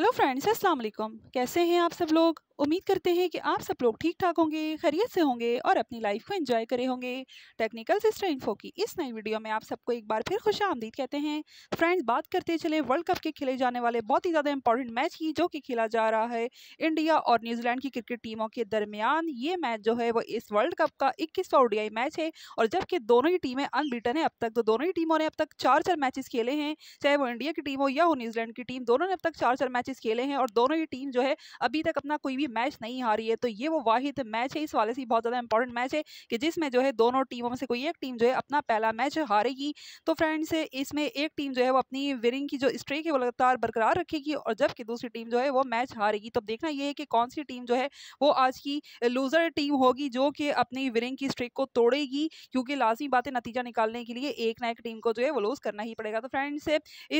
hello friends अस्सलाम वालेकुम कैसे हैं आप सब लोग उम्मीद करते हैं कि आप सब लोग ठीक ठाक होंगे खैरियत से होंगे और अपनी लाइफ को एंजॉय करे होंगे टेक्निकल सिस्टर इन्फो की इस नई वीडियो में आप सबको एक बार फिर खुश आमदीद कहते हैं फ्रेंड्स बात करते चले वर्ल्ड कप के खेले जाने वाले बहुत ही ज़्यादा इंपॉर्टेंट मैच की जो कि खेला जा रहा है इंडिया और न्यूजीलैंड की क्रिकेट टीमों के दरमियान ये मैच जो है वो इस वर्ल्ड कप का इक्कीसवा ओडीआई मैच है और जबकि दोनों ही टीमें अनबीटन है अब तक तो दोनों ही टीमों ने अब तक चार चार मैचेस खेले हैं चाहे वो इंडिया की टीम हो या वो न्यूजीलैंड की टीम दोनों ने अब तक चार चार मैच मैचेस खेले हैं और दोनों ही टीम जो है अभी तक अपना कोई भी मैच नहीं हारी है तो ये वो वाहिद मैच है इस वाले से बहुत ज़्यादा इंपॉर्टेंट मैच है कि जिसमें जो है दोनों टीमों में से कोई एक टीम जो है अपना पहला मैच हारेगी तो फ्रेंड्स इसमें एक टीम जो है वो अपनी विनिंग की जो स्ट्रेक है वो लगातार बरकरार रखेगी और जबकि दूसरी टीम जो है वो मैच हारेगी तो देखना यह है कि कौन सी टीम जो है वो आज की लूज़र टीम होगी जो कि अपनी विनिंग की स्ट्रेक को तोड़ेगी क्योंकि लाजमी बातें नतीजा निकालने के लिए एक ना एक टीम को जो है वो लूज़ करना ही पड़ेगा तो फ्रेंड्स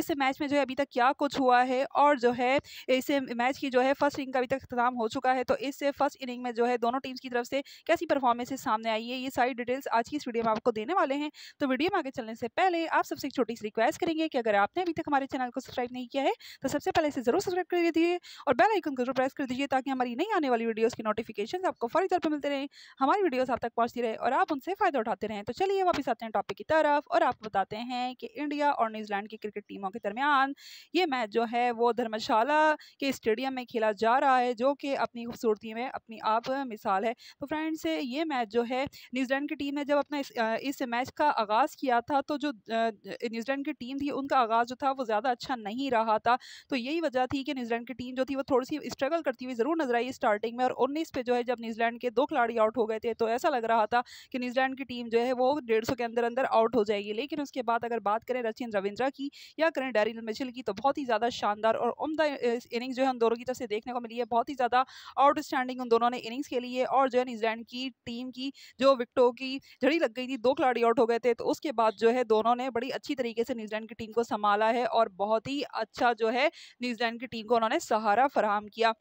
इस मैच में जो है अभी तक क्या कुछ हुआ है और जो है इस मैच की जो है फर्स्ट इनिंग का अभी तक अख्ताम हो चुका है तो इस फर्स्ट इनिंग में जो है दोनों टीम्स की तरफ से कैसी परफॉर्मेंस सामने आई है ये सारी डिटेल्स आज की इस वीडियो में आपको देने वाले हैं तो वीडियो में आगे चलने से पहले आप सबसे एक छोटी सी रिक्वेस्ट करेंगे कि अगर आपने अभी तक हमारे चैनल को सब्सक्राइब नहीं किया है तो सबसे पहले इसे जरूर सब्सक्राइब कर दीजिए और बेल आइकन को जरूर प्रेस कर दीजिए ताकि हमारी नई आने वाली वीडियोज़ की नोटिफिकेशन आपको फौरी तौर पर मिलते रहे हमारी वीडियोज़ आप तक पहुँचती रहे और आप उनसे फ़ायदा उठाते रहें तो चलिए वापस आते हैं टॉपिक की तरफ और आपको बताते हैं कि इंडिया और न्यूजीलैंड की क्रिकेट टीमों के दरमियान ये मैच जो है वो धर्मशाला काला के स्टेडियम में खेला जा रहा है जो कि अपनी खूबसूरती में अपनी आप मिसाल है तो फ्रेंड्स ये मैच जो है न्यूजीलैंड की टीम ने जब अपना इस, इस मैच का आगाज़ किया था तो जो न्यूजीलैंड की टीम थी उनका आगाज़ जो था वो ज़्यादा अच्छा नहीं रहा था तो यही वजह थी कि न्यूजीलैंड की टीम जो थी वो थोड़ी सी स्ट्रगल करती हुई ज़रूर नजर आई स्टार्टिंग में और उन्नीस पे जो है जब न्यूजीलैंड के दो खिलाड़ी आउट हो गए थे तो ऐसा लग रहा था कि न्यूजीलैंड की टीम जो है वो डेढ़ के अंदर अंदर आउट हो जाएगी लेकिन उसके बाद अगर बात करें रचिन रविंद्रा की या करें डेरिन मिचिल की तो बहुत ही ज़्यादा शानदार और उमदा इनिंग्स जो है उन दोनों की तरफ से देखने को मिली है बहुत ही ज़्यादा आउटस्टैंडिंग उन दोनों ने इनिंग्स खेली है और जो है न्यूजीलैंड की टीम की जो विकटों की झड़ी लग गई थी दो खिलाड़ी आउट हो गए थे तो उसके बाद जो है दोनों ने बड़ी अच्छी तरीके से न्यूजीलैंड की टीम को संभाला है और बहुत ही अच्छा जो है न्यूजीलैंड की टीम को उन्होंने सहारा फराहम किया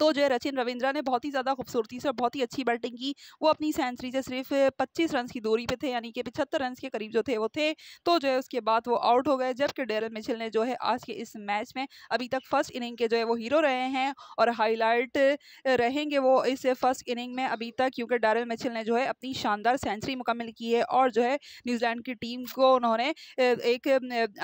तो जो है रचिन रविंद्रा ने बहुत ही ज़्यादा खूबसूरती से और बहुत ही अच्छी बैटिंग की वो अपनी सेंचुरी से सिर्फ पच्चीस रन की दूरी पर थे यानी कि पिछहत्तर रन के करीब जो थे वो थे तो जो है उसके बाद वो आउट हो गए जबकि डेरल मिचिल ने जो है आज के इस मैच में अभी तक फर्स्ट इनिंग के जो है वो हीरो रहे हैं और हाईलाइट रहेंगे वो इस फर्स्ट इनिंग में अभी तक क्योंकि डेरल मिचिल ने जो है अपनी शानदार सेंचुरी मुकम्मल की है और जो है न्यूजीलैंड की टीम को उन्होंने एक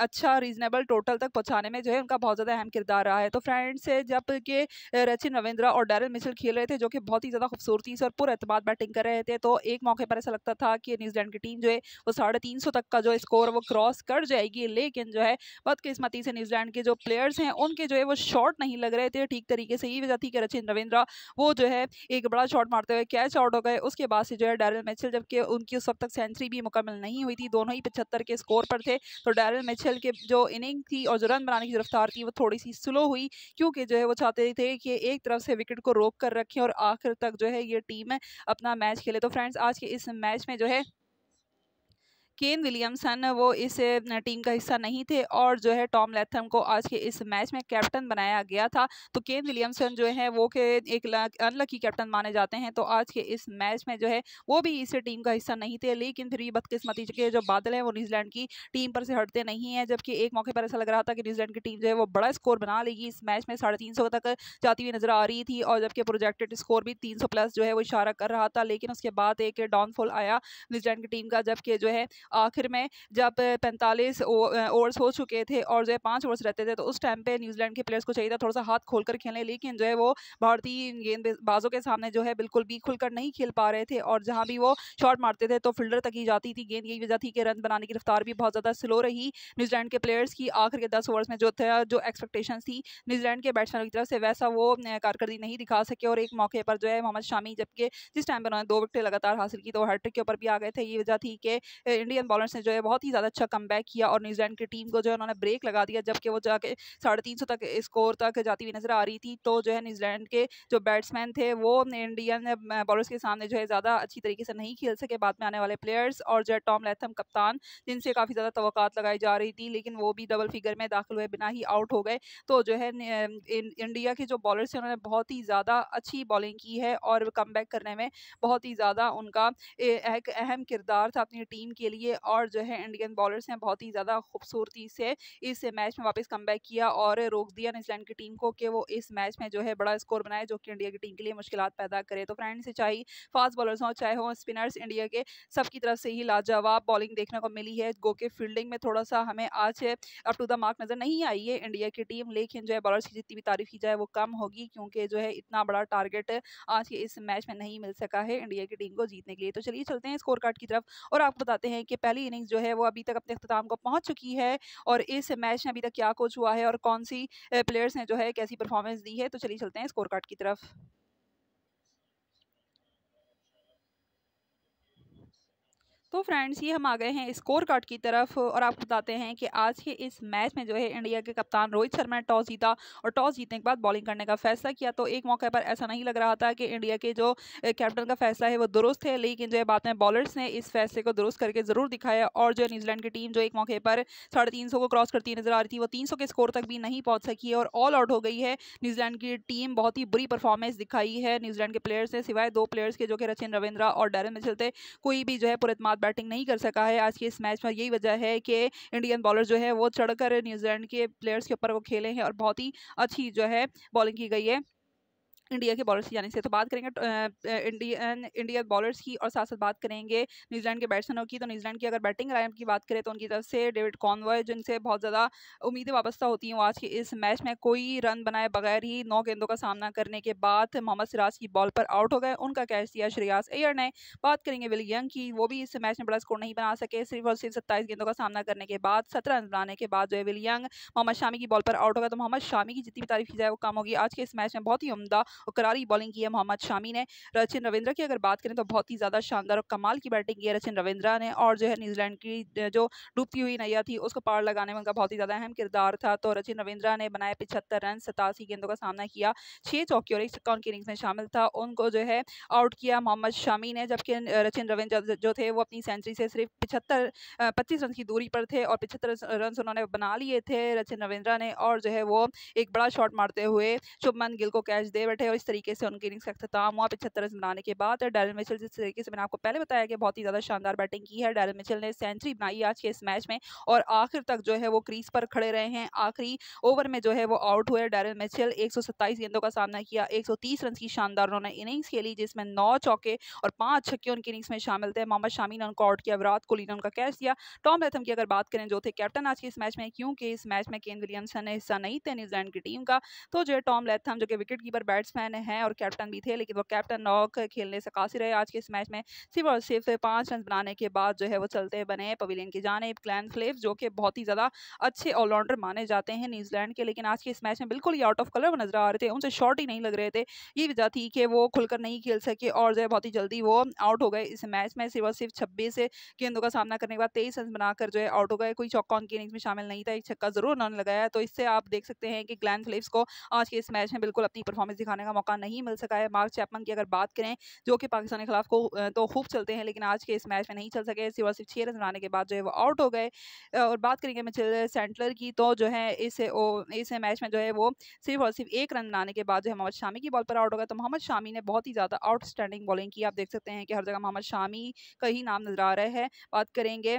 अच्छा रीजनेबल टोटल तक पहुँचाने में जो है उनका बहुत ज़्यादा अहम किरदार रहा है तो फ्रेंड्स जबकि रचिन रविंद्रा और डेरल मिचल खेल रहे थे जो कि बहुत ही ज़्यादा खूबसूरती से और एतबाद बैटिंग कर रहे थे तो एक मौके पर ऐसा लगता था कि न्यूजीलैंड की टीम जो है वो साढ़े तीन सौ तक का जो स्कोर वो क्रॉस कर जाएगी लेकिन जो है बदकिस्मती से न्यूजीलैंड के जो प्लेयर्स हैं उनके जो है वो शॉट नहीं लग रहे थे ठीक तरीके से ये वजह थी कि रचिन रविंद्रा वो जो है एक बड़ा शॉट मारते हुए कैच आउट हो गए उसके बाद से जो है डैरल मिचल जबकि उनकी उस वक्त तक सेंचुरी भी मुकम्मल नहीं हुई थी दोनों ही पचहत्तर के स्कोर पर थे तो डैरल मिचल के जो इनिंग थी और जो रन बनाने की रफ्तार थी वो थोड़ी सी स्लो हुई क्योंकि जो है वो चाहते थे कि एक तरफ से विकेट को रोक कर रखी और आखिर तक जो है ये टीम अपना मैच खेले तो फ्रेंड्स आज के इस मैच में जो है केन विलियमसन वो इस टीम का हिस्सा नहीं थे और जो है टॉम लेथम को आज के इस मैच में कैप्टन बनाया गया था तो केन विलियमसन जो है वो के एक अनलकी कैप्टन माने जाते हैं तो आज के इस मैच में जो है वो भी इस टीम का हिस्सा नहीं थे लेकिन फिर भी बदकिस्मती के जो बादल हैं वो न्यूजीलैंड की टीम पर से हटते नहीं है जबकि एक मौके पर ऐसा लग रहा था कि न्यूजीलैंड की टीम जो है वो बड़ा स्कोर बना लेगी इस मैच में साढ़े तीन सौ तक जाती हुई नजर आ रही थी और जबकि प्रोजेक्टेड स्कोर भी तीन सौ प्लस जो है वो इशारा कर रहा था लेकिन उसके बाद एक डाउनफॉल आया न्यूजीलैंड की टीम का जबकि जो है आखिर में जब पैंतालीस ओवर्स हो चुके थे और जो है पाँच ओवर्स रहते थे तो उस टाइम पे न्यूजीलैंड के प्लेयर्स को चाहिए था थोड़ा सा हाथ खोल कर खेलने लेकिन जो है वो भारतीय गेंदबाजों के सामने जो है बिल्कुल भी खुलकर नहीं खेल पा रहे थे और जहाँ भी वो शॉट मारते थे तो फील्डर तक ही जाती थी गेंद यही वजह थी कि रन बनाने की रफ्तार भी बहुत ज़्यादा स्लो रही न्यूजीलैंड के प्लेयर्स की आखिर के दस ओवर्स में जो था जो एक्सपेक्टेशन थी न्यूजीलैंड के बैट्समैनों की तरफ से वैसा वो कारकर्दी नहीं दिखा सके और एक मौके पर जो है मोहम्मद शामी जबकि जिस टाइम पर उन्होंने दो विकटें लगातार हासिल की तो हैट्रिक के ऊपर भी आ गए थे ये वजह थी कि इंडिया इंडियन बॉलर्स ने जो है बहुत ही ज़्यादा अच्छा कम किया और न्यूजीलैंड की टीम को जो है उन्होंने ब्रेक लगा दिया जबकि वो जाके साढ़े तीन सौ तक स्कोर तक जाती हुई नजर आ रही थी तो जो है न्यूजीलैंड के जो बैट्समैन थे वो इंडियन बॉलर्स के सामने जो है ज़्यादा अच्छी तरीके से नहीं खेल सके बाद में आने वाले प्लेयर्स और जो है टॉम लेथम कप्तान जिनसे काफ़ी ज़्यादा तो लगाई जा रही थी लेकिन वो भी डबल फिगर में दाखिल हुए बिना ही आउट हो गए तो जो है इंडिया के जो बॉलर्स हैं उन्होंने बहुत ही ज़्यादा अच्छी बॉलिंग की है और कम करने में बहुत ही ज़्यादा उनका एक अहम किरदार था अपनी टीम के लिए लिए और जो है इंडियन बॉलर्स हैं बहुत ही ज़्यादा खूबसूरती से इस मैच में वापस कम किया और रोक दिया न्यूजीलैंड की टीम को कि वो इस मैच में जो है बड़ा स्कोर बनाए जो कि इंडिया की टीम के लिए मुश्किल पैदा करे तो फ्रेंड्स चाहे फास्ट बॉलर्स हों चाहे हों स्पिनर्स इंडिया के सबकी तरफ से ही लाजवाब बॉलिंग देखने को मिली है गो के फील्डिंग में थोड़ा सा हमें आज अप टू द मार्क नज़र नहीं आई है इंडिया की टीम लेकिन जो है बॉलर्स की जितनी भी तारीफ की जाए वो कम होगी क्योंकि जो है इतना बड़ा टारगेट आज के इस मैच में नहीं मिल सका है इंडिया की टीम को जीतने के लिए तो चलिए चलते हैं स्कोर कार्ड की तरफ और आपको बताते हैं कि की पहली इनिंग्स जो है वो अभी तक अपने अख्ताम को पहुंच चुकी है और इस मैच में अभी तक क्या कुछ हुआ है और कौन सी प्लेयर्स ने जो है कैसी परफॉर्मेंस दी है तो चलिए चलते हैं स्कोर कार्ड की तरफ तो फ्रेंड्स ये हम आ गए हैं स्कोर कार्ड की तरफ और आपको बताते हैं कि आज के इस मैच में जो है इंडिया के कप्तान रोहित शर्मा ने टॉस जीता और टॉस जीतने के बाद बॉलिंग करने का फैसला किया तो एक मौके पर ऐसा नहीं लग रहा था कि इंडिया के जो कैप्टन का फैसला है वो दुरुस्त है लेकिन जो है बाद में बॉलर्स ने इस फैसले को दुरुस्त करके ज़रूर दिखाया और जो न्यूजीलैंड की टीम जो एक मौके पर साढ़े को क्रॉस करती नज़र आ रही थी वो तीन के स्कोर तक भी नहीं पहुँच सकी है और ऑल आउट हो गई है न्यूजीलैंड की टीम बहुत ही बुरी परफॉर्मेंस दिखाई है न्यूजीलैंड के प्लेयर्स ने सिवाय दो प्लेयर्स के जो कि रचिन रविंद्रा और डैरन मिचल थे कोई भी जो है पुरतमाद बैटिंग नहीं कर सका है आज के इस मैच में यही वजह है कि इंडियन बॉलर जो है वो चढ़कर न्यूजीलैंड के प्लेयर्स के ऊपर वो खेले हैं और बहुत ही अच्छी जो है बॉलिंग की गई है इंडिया के बॉलर्स की जाने से तो बात करेंगे इंडियन इंडिया बॉलर्स की और साथ साथ बात करेंगे न्यूजीलैंड के बैट्समैनों की तो न्यूजीलैंड की अगर बैटिंग लाइन की बात करें तो उनकी तरफ से डेविड कॉनवॉय जिनसे बहुत ज़्यादा उम्मीदें वाबस्ता होती हैं वो आज के इस मैच में कोई रन बनाए बगैर ही नौ गेंदों का सामना करने के बाद मोहम्मद सिराज की बॉल पर आउट हो गए उनका कैच दिया श्रेयास अयर ने बात करेंगे विल यंग की वो भी इस मैच में बड़ा स्कोर नहीं बना सके सिर्फ और सिर्फ सत्ताईस गेंदों का सामना करने के बाद सत्रह रन बनाने के बाद जो है विल यंग मोहम्मद शामी की बॉल पर आउट होगा तो मोहम्मद शामी की जितनी भी तारीफ की जाए वो कम होगी आज के इस मैच में बहुत ही उमदा और करारी बॉलिंग की है मोहम्मद शामी ने रचिन रविंद्र की अगर बात करें तो बहुत ही ज़्यादा शानदार और कमाल की बैटिंग की है रचिन रविंद्रा ने और जो है न्यूजीलैंड की जो डूबती हुई नैया थी उसको पार लगाने में उनका बहुत ही ज़्यादा अहम किरदार था तो रचिन रविंद्रा ने बनाए पिछहत्तर रन सतासी गेंदों का सामना किया छः चौकी और एक छक्का उनकी इनिंग्स में शामिल था उनको जो है आउट किया मोहम्मद शामी ने जबकि रचिन रविंद्र जो थे वो अपनी सेंचुरी से सिर्फ पिछहत्तर पच्चीस रन की दूरी पर थे और पिछहत्तर रन उन्होंने बना लिए थे रचिन रविंद्रा ने और जो है वो एक बड़ा शॉट मारते हुए शुभमन गिल को कैच दे बैठे और इस तरीके से उनके इनिंग्स का अख्ताम हुआ पिछहत्तर रन बनाने के बाद डैरल मिचल जिस तरीके से मैंने आपको पहले बताया कि बहुत ही ज़्यादा शानदार बैटिंग की है डैरल मिचल ने सेंचुरी बनाई आज के इस मैच में और आखिर तक जो है वो क्रीज पर खड़े रहे हैं आखिरी ओवर में जो है वो आउट हुए डैरल मिचल एक गेंदों का सामना किया एक रन की शानदार उन्होंने इनिंग्स खेली जिसमें नौ चौके और पाँच छक्के उनकी इनिंग्स में शामिल थे मोहम्मद शामी ने उनको आउट किया विराट कोहली ने उनका कैच दिया टॉम लेथम की अगर बात करें जो थे कैप्टन आज के इस मैच में क्योंकि इस मैच में केन विलियमसन ने हिस्सा नहीं थे न्यूजीलैंड की टीम का तो जो है टॉम लेथम जो कि विकेट कीपर बैट्स बैट्समैन हैं और कैप्टन भी थे लेकिन वो कैप्टन नॉक खेलने से काशी रहे आज के इस मैच में सिर्फ और सिर्फ पाँच रन बनाने के बाद जो है वो चलते बने पवेलियन की जानेब क्लैन फ्लेव जो कि बहुत ही ज़्यादा अच्छे ऑलराउंडर माने जाते हैं न्यूजीलैंड के लेकिन आज के इस मैच में बिल्कुल ही आउट ऑफ कलर नजर आ रहे थे उनसे शॉट ही नहीं लग रहे थे ये वजह थी कि वो खुलकर नहीं खेल सके और जो है बहुत ही जल्दी वो आउट हो गए इस मैच में सिर्फ और सिर्फ छब्बीस गेंदों का सामना करने के बाद तेईस रन बनाकर जो है आउट हो गए कोई चौका उनकी इनिंग्स में शामिल नहीं था एक छक्का जरूर उन्होंने लगाया तो इससे आप देख सकते हैं कि ग्लैन फ्लिप्स को आज के इस मैच में बिल्कुल अपनी परफॉर्मेंस दिखाने करने का मौका नहीं मिल सका है मार्क चैपमन की अगर बात करें जो कि पाकिस्तान के खिलाफ को तो खूब चलते हैं लेकिन आज के इस मैच में नहीं चल सके सिर्फ सिर्फ छः रन बनाने के बाद जो है वो आउट हो गए और बात करेंगे मिचेल सेंटलर की तो जो है इस इस मैच में जो है वो सिर्फ और सिर्फ एक रन बनाने के बाद जो है मोहम्मद शामी की बॉल पर आउट हो गया तो मोहम्मद शामी ने बहुत ही ज़्यादा आउटस्टैंडिंग बॉलिंग की आप देख सकते हैं कि हर जगह मोहम्मद शामी का ही नाम नजर आ रहा है बात करेंगे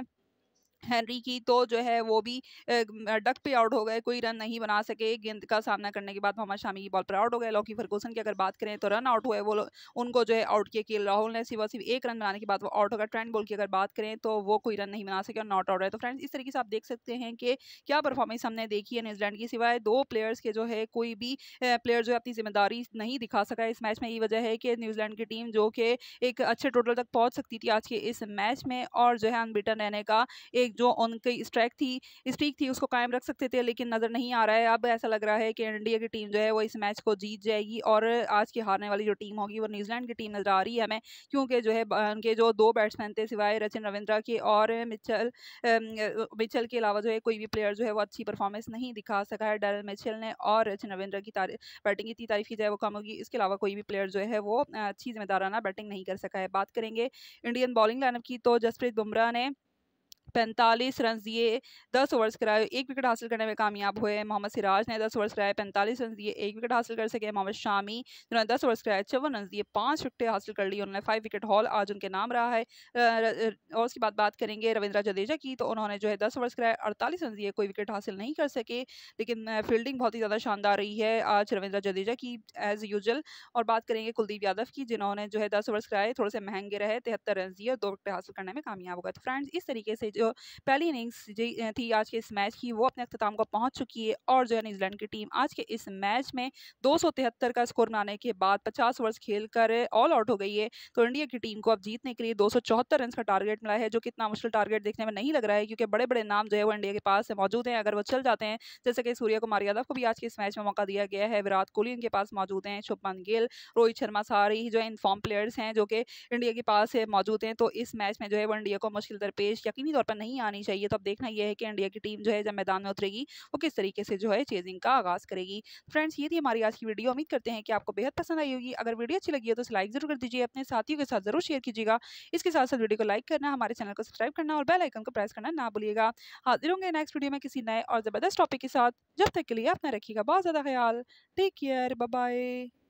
हेनरी की तो जो है वो भी डक पे आउट हो गए कोई रन नहीं बना सके गेंद का सामना करने के बाद मोहम्मद शामी की बॉल पर आउट हो गए लॉकी फर्गूसन की अगर बात करें तो रन आउट हुए वो उनको जो है आउट किया कि राहुल ने सिर्फ सिर्फ एक रन बनाने के बाद वो आउट होगा ट्रेंड बॉल की अगर बात करें तो वो कोई रन नहीं बना सके और नॉट आउट है तो फ्रेंड्स इस तरीके से आप देख सकते हैं कि क्या परफॉर्मेंस हमने देखी है न्यूजीलैंड की सिवाय दो प्लेयर्स के जो है कोई भी प्लेयर जो है अपनी जिम्मेदारी नहीं दिखा सका इस मैच में यही वजह है कि न्यूजीलैंड की टीम जो कि एक अच्छे टोटल तक पहुँच सकती थी आज के इस मैच में और जो है अनबिटन रहने का एक जो उनकी स्ट्रैक थी स्ट्रीक थी उसको कायम रख सकते थे लेकिन नज़र नहीं आ रहा है अब ऐसा लग रहा है कि इंडिया की टीम जो है वो इस मैच को जीत जाएगी और आज की हारने वाली जो टीम होगी वो न्यूजीलैंड की टीम नज़र आ रही है हमें क्योंकि जो है उनके जो दो बैट्समैन थे सिवाय रचिन रविंद्रा के और मिचल मिचल के अलावा जो है कोई भी प्लेयर जो है वो अच्छी परफॉर्मेंस नहीं दिखा सका है डैरल मिचल ने और रचिन रविंद्रा की बैटिंग इतनी तारीफ की जाए वो कम होगी इसके अलावा कोई भी प्लेयर जो है वो अच्छी जिम्मेदाराना बैटिंग नहीं कर सका है बात करेंगे इंडियन बॉलिंग लाइनअप की तो जसप्रीत बुमराह ने पैंतालीस रन दिए दस ओवर्स कराए एक विकेट हासिल करने में कामयाब हुए मोहम्मद सिराज ने दस ओवर्स कराए पैंतालीस रन दिए एक विकेट हासिल कर सके मोहम्मद शामी जिन्होंने दस ओवर्स कराए चौवन रन दिए पाँच विकटें हासिल कर ली उन्होंने फाइव विकेट हॉल आज उनके नाम रहा है और उसके बाद बात करेंगे रविंद्र जडेजा की तो उन्होंने जो है दस ओवर्स कराए अड़तालीस रन दिए कोई विकेट हासिल नहीं कर सके लेकिन फील्डिंग बहुत ही ज़्यादा शानदार रही है आज रविंद्र जडेजा की एज यूजल और बात करेंगे कुलदीप यादव की जिन्होंने जो है दस ओवर्स कराए थोड़े से महंगे रहे तिहत्तर रन दिए और दो विकेट हासिल करने में कामयाब हो गए तो फ्रेंड्स इस तरीके से जो जो पहली इनिंग्स थी आज के इस मैच की वो अपने अख्ताम को पहुंच चुकी है और जो है न्यूजीलैंड की टीम आज के इस मैच में दो का स्कोर बनाने के बाद पचास ओवर्स खेल ऑल आउट हो गई है तो इंडिया की टीम को अब जीतने के लिए दो रन का टारगेट मिला है जो कितना मुश्किल टारगेट देखने में नहीं लग रहा है क्योंकि बड़े बड़े नाम जो है वो इंडिया के पास मौजूद हैं अगर वो चल जाते हैं जैसे कि सूर्य कुमार यादव को भी आज के इस मैच में मौका दिया गया है विराट कोहली उनके पास मौजूद हैं शुभमन गिल रोहित शर्मा सारी जो इन फॉर्म प्लेयर्स हैं जो कि इंडिया के पास मौजूद हैं तो इस मैच में जो है वो इंडिया को मुश्किल दरपेश यकीनी तौर पर नहीं आनी चाहिए तो अब देखना यह है कि इंडिया की टीम जो है जब मैदान में उतरेगी वो किस तरीके से जो है चेजिंग का आगाज़ करेगी फ्रेंड्स ये थी हमारी आज की वीडियो उम्मीद करते हैं कि आपको बेहद पसंद आई होगी अगर वीडियो अच्छी लगी है तो लाइक जरूर कर दीजिए अपने साथियों के साथ जरूर शेयर कीजिएगा इसके साथ साथ वीडियो को लाइक करना हमारे चैनल को सब्सक्राइब करना और बेलाइकन को प्रेस करना ना भूलिएगा हाजिर होंगे नेक्स्ट वीडियो में किसी नए और ज़बरदस्त टॉपिक के साथ जब तक के लिए अपना रखिएगा बहुत ज़्यादा ख्याल टेक केयर बाय